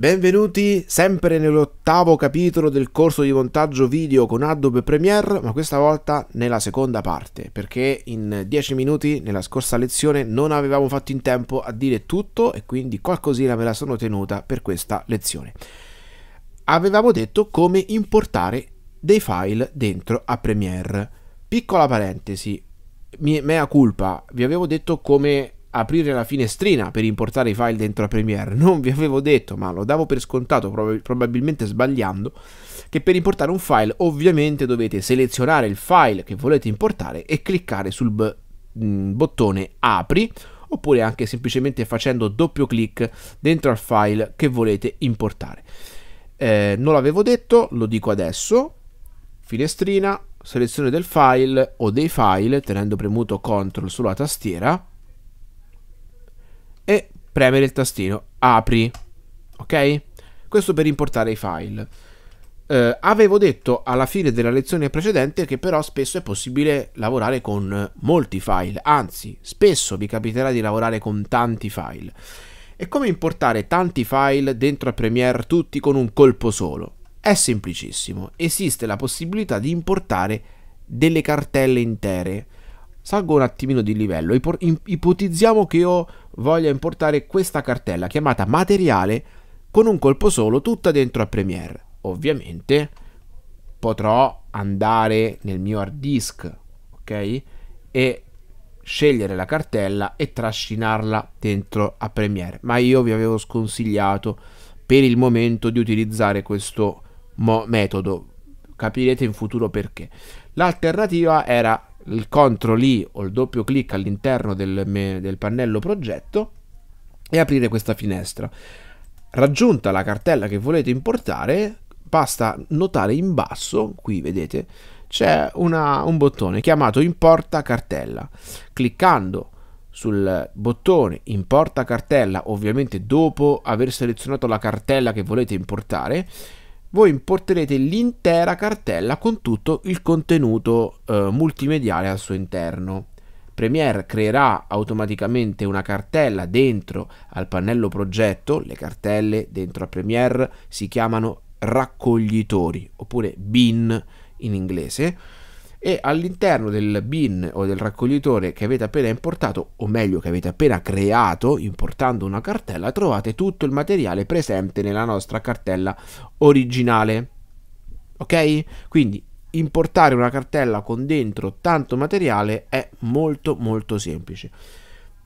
Benvenuti sempre nell'ottavo capitolo del corso di montaggio video con Adobe Premiere, ma questa volta nella seconda parte, perché in 10 minuti nella scorsa lezione non avevamo fatto in tempo a dire tutto e quindi qualcosina me la sono tenuta per questa lezione. Avevamo detto come importare dei file dentro a Premiere. Piccola parentesi, mea culpa, vi avevo detto come aprire la finestrina per importare i file dentro a Premiere. Non vi avevo detto, ma lo davo per scontato, prob probabilmente sbagliando, che per importare un file ovviamente dovete selezionare il file che volete importare e cliccare sul mm, bottone apri oppure anche semplicemente facendo doppio clic dentro al file che volete importare. Eh, non l'avevo detto, lo dico adesso. Finestrina, selezione del file o dei file tenendo premuto CTRL sulla tastiera premere il tastino apri, ok? Questo per importare i file. Eh, avevo detto alla fine della lezione precedente che però spesso è possibile lavorare con molti file, anzi spesso vi capiterà di lavorare con tanti file. E come importare tanti file dentro a Premiere tutti con un colpo solo? È semplicissimo, esiste la possibilità di importare delle cartelle intere salgo un attimino di livello. ipotizziamo che io voglia importare questa cartella chiamata materiale con un colpo solo, tutta dentro a Premiere. Ovviamente potrò andare nel mio hard disk, ok? E scegliere la cartella e trascinarla dentro a Premiere. Ma io vi avevo sconsigliato per il momento di utilizzare questo metodo. Capirete in futuro perché. L'alternativa era il CTRL I o il doppio clic all'interno del, del pannello progetto e aprire questa finestra. Raggiunta la cartella che volete importare, basta notare in basso, qui vedete, c'è un bottone chiamato importa cartella. Cliccando sul bottone importa cartella, ovviamente dopo aver selezionato la cartella che volete importare, voi importerete l'intera cartella con tutto il contenuto eh, multimediale al suo interno. Premiere creerà automaticamente una cartella dentro al pannello progetto, le cartelle dentro a Premiere si chiamano raccoglitori oppure bin in inglese e all'interno del bin o del raccoglitore che avete appena importato o meglio che avete appena creato importando una cartella trovate tutto il materiale presente nella nostra cartella originale. Ok? Quindi importare una cartella con dentro tanto materiale è molto molto semplice.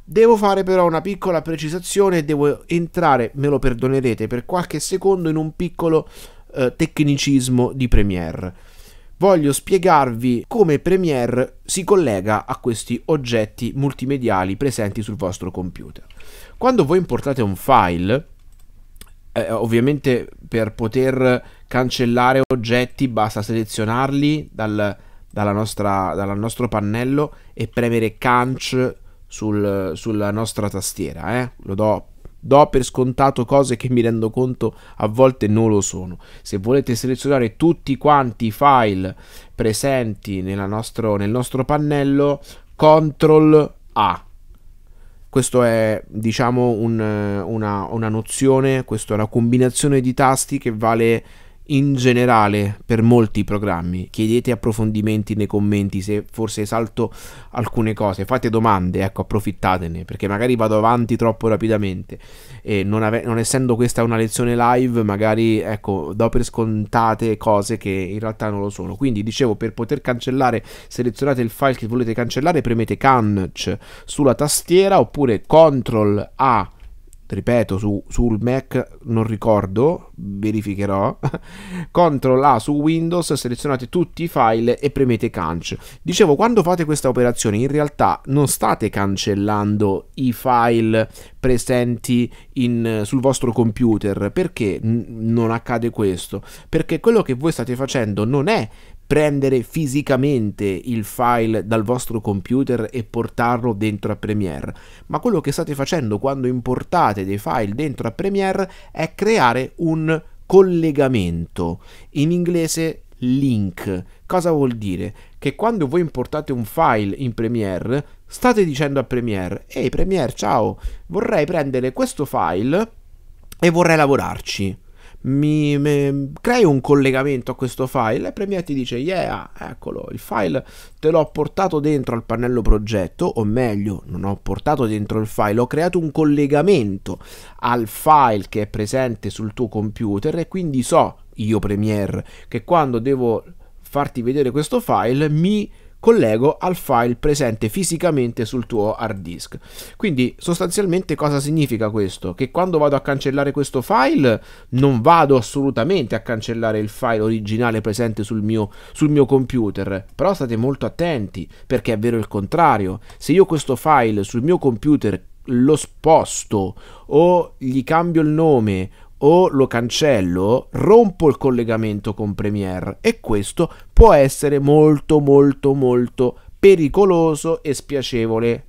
Devo fare però una piccola precisazione, devo entrare, me lo perdonerete, per qualche secondo in un piccolo eh, tecnicismo di Premiere voglio spiegarvi come Premiere si collega a questi oggetti multimediali presenti sul vostro computer. Quando voi importate un file, eh, eh, ovviamente per poter cancellare oggetti basta selezionarli dal, dalla nostra, dal nostro pannello e premere canc sul, sulla nostra tastiera. Eh? Lo do do per scontato cose che mi rendo conto a volte non lo sono. Se volete selezionare tutti quanti i file presenti nostro, nel nostro pannello, CTRL A. Questo è diciamo un, una, una nozione, questa è una combinazione di tasti che vale in generale per molti programmi. Chiedete approfondimenti nei commenti se forse salto alcune cose, fate domande, ecco, approfittatene perché magari vado avanti troppo rapidamente e non, non essendo questa una lezione live, magari ecco, do per scontate cose che in realtà non lo sono. Quindi dicevo, per poter cancellare, selezionate il file che volete cancellare, premete canc sulla tastiera oppure CTRL A ripeto, su, sul Mac non ricordo, verificherò, CTRL A su Windows, selezionate tutti i file e premete Canc. Dicevo, quando fate questa operazione in realtà non state cancellando i file presenti in, sul vostro computer, perché non accade questo? Perché quello che voi state facendo non è prendere fisicamente il file dal vostro computer e portarlo dentro a Premiere, ma quello che state facendo quando importate dei file dentro a Premiere è creare un collegamento, in inglese link. Cosa vuol dire? Che quando voi importate un file in Premiere, state dicendo a Premiere, ehi Premiere, ciao, vorrei prendere questo file e vorrei lavorarci mi, me, crei un collegamento a questo file e Premiere ti dice yeah, eccolo, il file te l'ho portato dentro al pannello progetto, o meglio, non ho portato dentro il file, ho creato un collegamento al file che è presente sul tuo computer e quindi so io Premiere che quando devo farti vedere questo file mi collego al file presente fisicamente sul tuo hard disk. Quindi sostanzialmente cosa significa questo? Che quando vado a cancellare questo file non vado assolutamente a cancellare il file originale presente sul mio, sul mio computer, però state molto attenti perché è vero il contrario. Se io questo file sul mio computer lo sposto o gli cambio il nome o lo cancello, rompo il collegamento con Premiere e questo può essere molto molto molto pericoloso e spiacevole.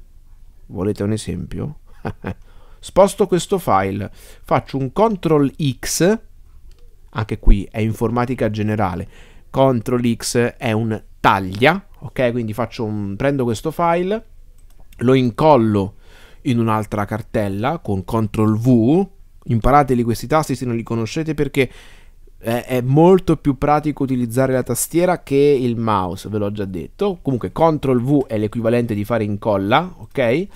Volete un esempio? Sposto questo file, faccio un CTRL X, anche qui è informatica generale, CTRL X è un taglia, ok? Quindi un, prendo questo file, lo incollo in un'altra cartella con CTRL V, Imparateli questi tasti se non li conoscete perché è molto più pratico utilizzare la tastiera che il mouse, ve l'ho già detto. Comunque CTRL V è l'equivalente di fare incolla, ok?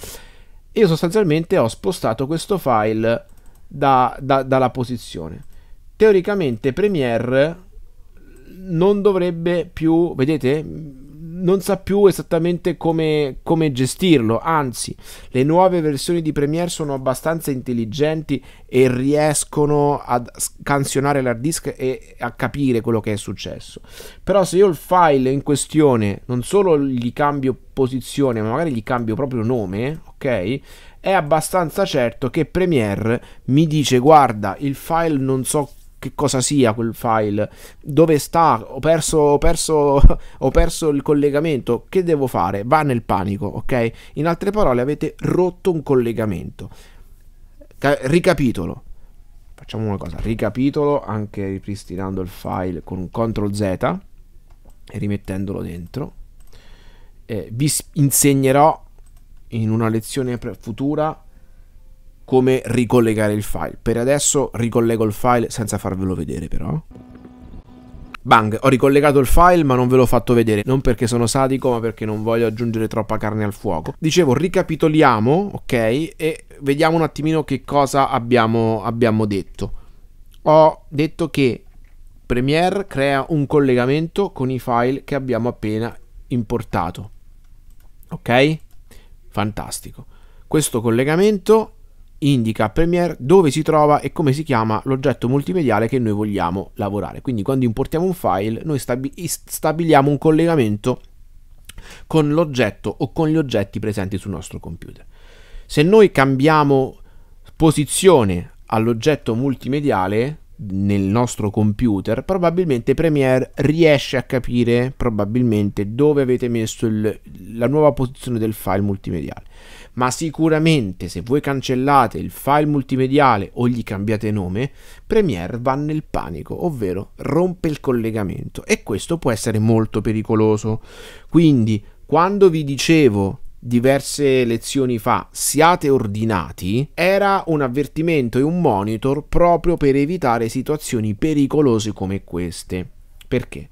Io sostanzialmente ho spostato questo file da, da, dalla posizione. Teoricamente Premiere non dovrebbe più, vedete, non sa più esattamente come, come gestirlo, anzi le nuove versioni di Premiere sono abbastanza intelligenti e riescono a scansionare l'hard disk e a capire quello che è successo. Però se io il file in questione non solo gli cambio posizione, ma magari gli cambio proprio nome, ok? È abbastanza certo che Premiere mi dice guarda il file non so che cosa sia quel file, dove sta, ho perso, ho, perso, ho perso il collegamento, che devo fare? Va nel panico, ok? In altre parole avete rotto un collegamento. ricapitolo. Facciamo una cosa, ricapitolo anche ripristinando il file con un CTRL Z e rimettendolo dentro. Eh, vi insegnerò in una lezione futura come ricollegare il file. Per adesso ricollego il file senza farvelo vedere però. Bang, ho ricollegato il file ma non ve l'ho fatto vedere, non perché sono sadico ma perché non voglio aggiungere troppa carne al fuoco. Dicevo, ricapitoliamo, ok, e vediamo un attimino che cosa abbiamo, abbiamo detto. Ho detto che Premiere crea un collegamento con i file che abbiamo appena importato. Ok? Fantastico. Questo collegamento indica a Premiere dove si trova e come si chiama l'oggetto multimediale che noi vogliamo lavorare. Quindi quando importiamo un file noi stabiliamo un collegamento con l'oggetto o con gli oggetti presenti sul nostro computer. Se noi cambiamo posizione all'oggetto multimediale, nel nostro computer, probabilmente Premiere riesce a capire probabilmente dove avete messo il, la nuova posizione del file multimediale. Ma sicuramente se voi cancellate il file multimediale o gli cambiate nome, Premiere va nel panico, ovvero rompe il collegamento e questo può essere molto pericoloso. Quindi, quando vi dicevo diverse lezioni fa siate ordinati era un avvertimento e un monitor proprio per evitare situazioni pericolose come queste. Perché?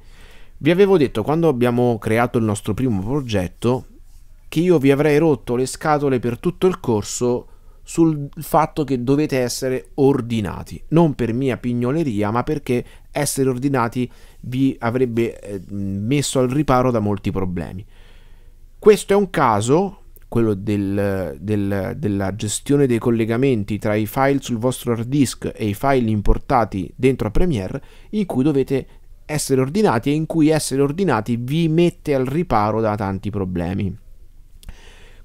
Vi avevo detto quando abbiamo creato il nostro primo progetto che io vi avrei rotto le scatole per tutto il corso sul fatto che dovete essere ordinati, non per mia pignoleria, ma perché essere ordinati vi avrebbe eh, messo al riparo da molti problemi. Questo è un caso, quello del, del, della gestione dei collegamenti tra i file sul vostro hard disk e i file importati dentro a Premiere, in cui dovete essere ordinati e in cui essere ordinati vi mette al riparo da tanti problemi.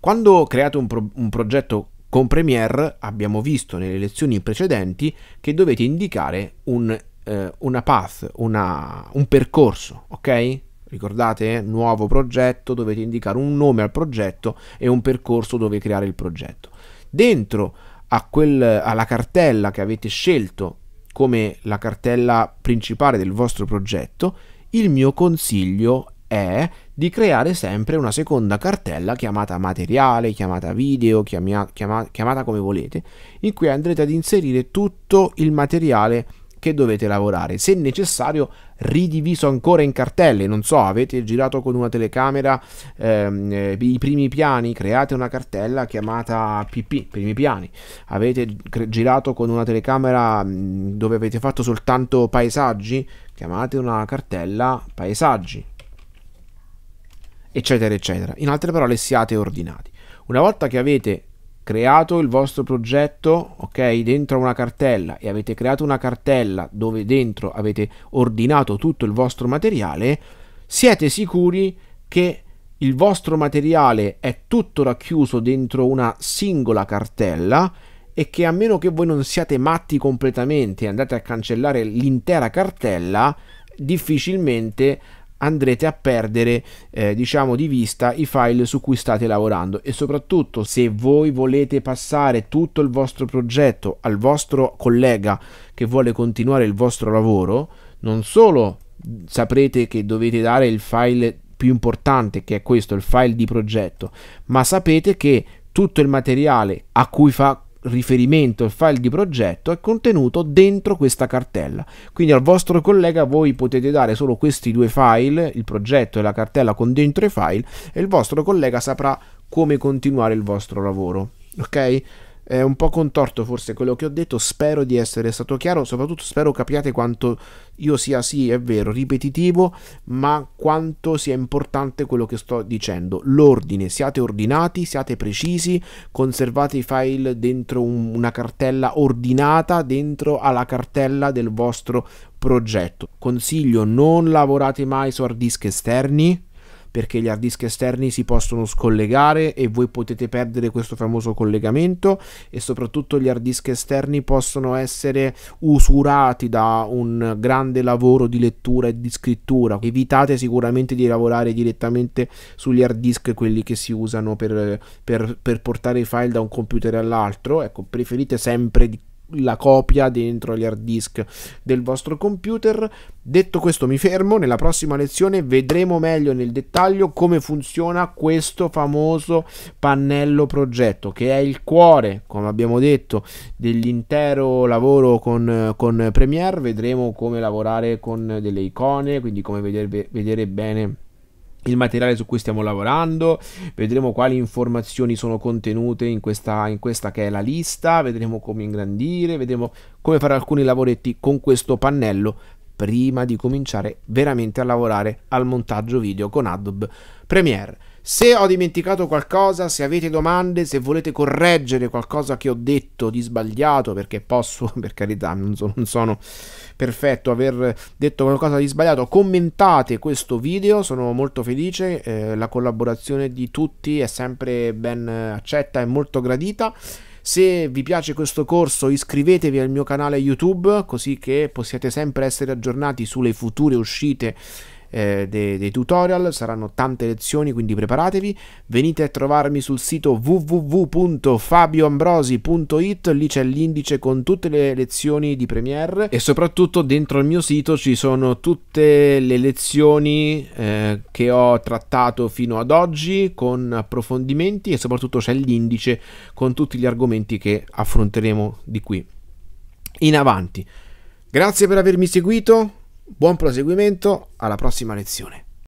Quando create un, pro un progetto con Premiere abbiamo visto nelle lezioni precedenti che dovete indicare un, eh, una path, una, un percorso, ok? Ricordate? Nuovo progetto, dovete indicare un nome al progetto e un percorso dove creare il progetto. Dentro quel, alla cartella che avete scelto come la cartella principale del vostro progetto, il mio consiglio è di creare sempre una seconda cartella chiamata materiale, chiamata video, chiamia, chiama, chiamata come volete, in cui andrete ad inserire tutto il materiale che dovete lavorare, se necessario ridiviso ancora in cartelle, non so, avete girato con una telecamera ehm, eh, i primi piani, create una cartella chiamata PP, primi piani, avete girato con una telecamera dove avete fatto soltanto paesaggi, chiamate una cartella paesaggi, eccetera, eccetera. In altre parole, siate ordinati. Una volta che avete creato il vostro progetto, ok, dentro una cartella e avete creato una cartella dove dentro avete ordinato tutto il vostro materiale, siete sicuri che il vostro materiale è tutto racchiuso dentro una singola cartella e che a meno che voi non siate matti completamente e andate a cancellare l'intera cartella, difficilmente andrete a perdere eh, diciamo di vista i file su cui state lavorando e soprattutto se voi volete passare tutto il vostro progetto al vostro collega che vuole continuare il vostro lavoro non solo saprete che dovete dare il file più importante che è questo il file di progetto ma sapete che tutto il materiale a cui fa riferimento, il file di progetto è contenuto dentro questa cartella. Quindi al vostro collega voi potete dare solo questi due file, il progetto e la cartella con dentro i file, e il vostro collega saprà come continuare il vostro lavoro. Ok? È un po' contorto forse quello che ho detto, spero di essere stato chiaro, soprattutto spero capiate quanto io sia sì, è vero, ripetitivo, ma quanto sia importante quello che sto dicendo. L'ordine, siate ordinati, siate precisi, conservate i file dentro un, una cartella ordinata, dentro alla cartella del vostro progetto. Consiglio, non lavorate mai su hard disk esterni, perché gli hard disk esterni si possono scollegare e voi potete perdere questo famoso collegamento e soprattutto gli hard disk esterni possono essere usurati da un grande lavoro di lettura e di scrittura. Evitate sicuramente di lavorare direttamente sugli hard disk quelli che si usano per, per, per portare i file da un computer all'altro, ecco, preferite sempre di la copia dentro gli hard disk del vostro computer. Detto questo mi fermo, nella prossima lezione vedremo meglio nel dettaglio come funziona questo famoso pannello progetto che è il cuore, come abbiamo detto, dell'intero lavoro con, con Premiere. Vedremo come lavorare con delle icone, quindi come vedere, vedere bene il materiale su cui stiamo lavorando, vedremo quali informazioni sono contenute in questa, in questa, che è la lista, vedremo come ingrandire, vedremo come fare alcuni lavoretti con questo pannello prima di cominciare veramente a lavorare al montaggio video con Adobe Premiere. Se ho dimenticato qualcosa, se avete domande, se volete correggere qualcosa che ho detto di sbagliato, perché posso, per carità, non sono, non sono perfetto aver detto qualcosa di sbagliato, commentate questo video, sono molto felice, eh, la collaborazione di tutti è sempre ben accetta e molto gradita. Se vi piace questo corso iscrivetevi al mio canale YouTube così che possiate sempre essere aggiornati sulle future uscite eh, dei, dei tutorial, saranno tante lezioni, quindi preparatevi. Venite a trovarmi sul sito www.fabioambrosi.it, lì c'è l'indice con tutte le lezioni di Premiere e soprattutto dentro il mio sito ci sono tutte le lezioni eh, che ho trattato fino ad oggi con approfondimenti e soprattutto c'è l'indice con tutti gli argomenti che affronteremo di qui in avanti. Grazie per avermi seguito, Buon proseguimento, alla prossima lezione.